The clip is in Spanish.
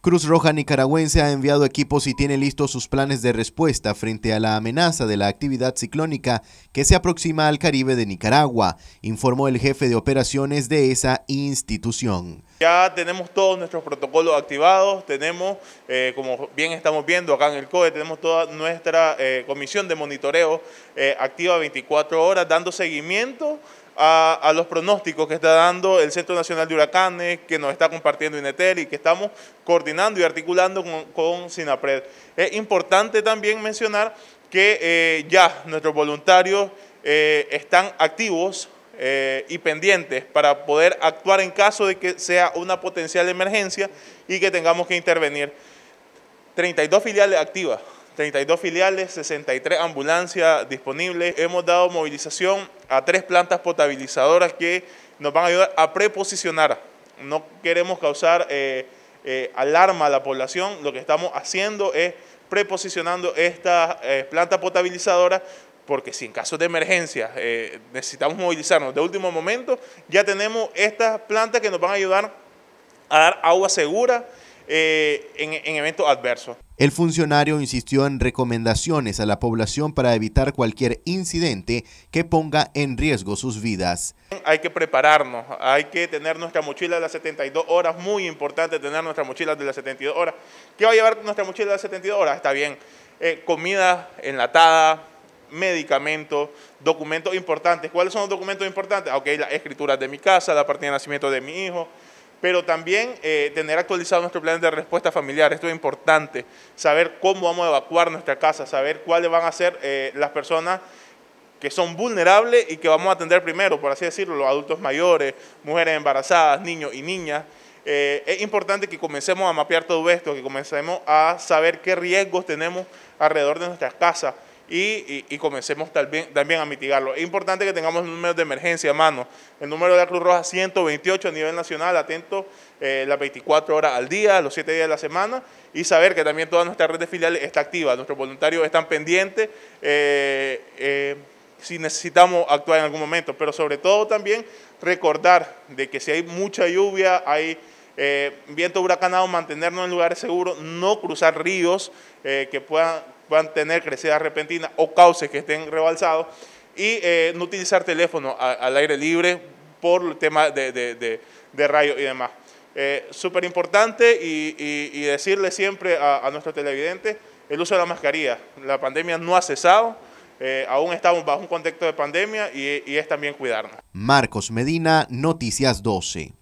Cruz Roja Nicaragüense ha enviado equipos y tiene listos sus planes de respuesta frente a la amenaza de la actividad ciclónica que se aproxima al Caribe de Nicaragua, informó el jefe de operaciones de esa institución. Ya tenemos todos nuestros protocolos activados, tenemos, eh, como bien estamos viendo acá en el COE, tenemos toda nuestra eh, comisión de monitoreo eh, activa 24 horas dando seguimiento a, los pronósticos que está dando el Centro Nacional de Huracanes, que nos está compartiendo INETEL y que estamos coordinando y articulando con, SINAPRED. Es importante también mencionar que eh, ya nuestros voluntarios eh, están activos eh, y pendientes para poder actuar en caso de que sea una potencial emergencia y que tengamos que intervenir. 32 filiales activas 32 filiales, 63 ambulancias disponibles. Hemos dado movilización a tres plantas potabilizadoras que nos van a ayudar a preposicionar. No queremos causar eh, eh, alarma a la población. Lo que estamos haciendo es preposicionando estas eh, plantas potabilizadoras porque si en caso de emergencia necesitamos movilizarnos de último momento, ya tenemos estas plantas que nos van a ayudar a dar agua segura eh, en, en eventos adversos. El funcionario insistió en recomendaciones a la población para evitar cualquier incidente que ponga en riesgo sus vidas. Hay que prepararnos, hay que tener nuestra mochila de las 72 horas, muy importante tener nuestra mochila de las 72 horas. ¿Qué va a llevar nuestra mochila de las 72 horas? Está bien, eh, comida enlatada, medicamentos, documentos importantes. ¿Cuáles son los documentos importantes? Ok, las escrituras de mi casa, la partida de nacimiento de mi hijo, pero también eh, tener actualizado nuestro plan de respuesta familiar. Esto es importante, saber cómo vamos a evacuar nuestra casa, saber cuáles van a ser eh, las personas que son vulnerables y que vamos a atender primero, por así decirlo, los adultos mayores, mujeres embarazadas, niños y niñas. Eh, es importante que comencemos a mapear todo esto, que comencemos a saber qué riesgos tenemos alrededor de nuestras casas y, comencemos también, también a mitigarlo. Es importante que tengamos números de emergencia, a mano. El número de la Cruz Roja 128 a nivel nacional, atento eh, las 24 horas al día, los 7 días de la semana, y saber que también toda nuestra red de filiales está activa, nuestros voluntarios están pendientes. Eh, eh, si necesitamos actuar en algún momento, pero sobre todo también recordar de que si hay mucha lluvia, hay viento huracanado, mantenernos en lugares seguros, no cruzar ríos que puedan van a tener crecidas repentinas o cauces que estén rebalsados y eh, no utilizar teléfono al aire libre por el tema de, de, rayos y demás. Eh, Súper importante y, decirle siempre a, a nuestros televidentes el uso de la mascarilla. La pandemia no ha cesado, eh, aún estamos bajo un contexto de pandemia y, y es también cuidarnos. Marcos Medina, Noticias 12.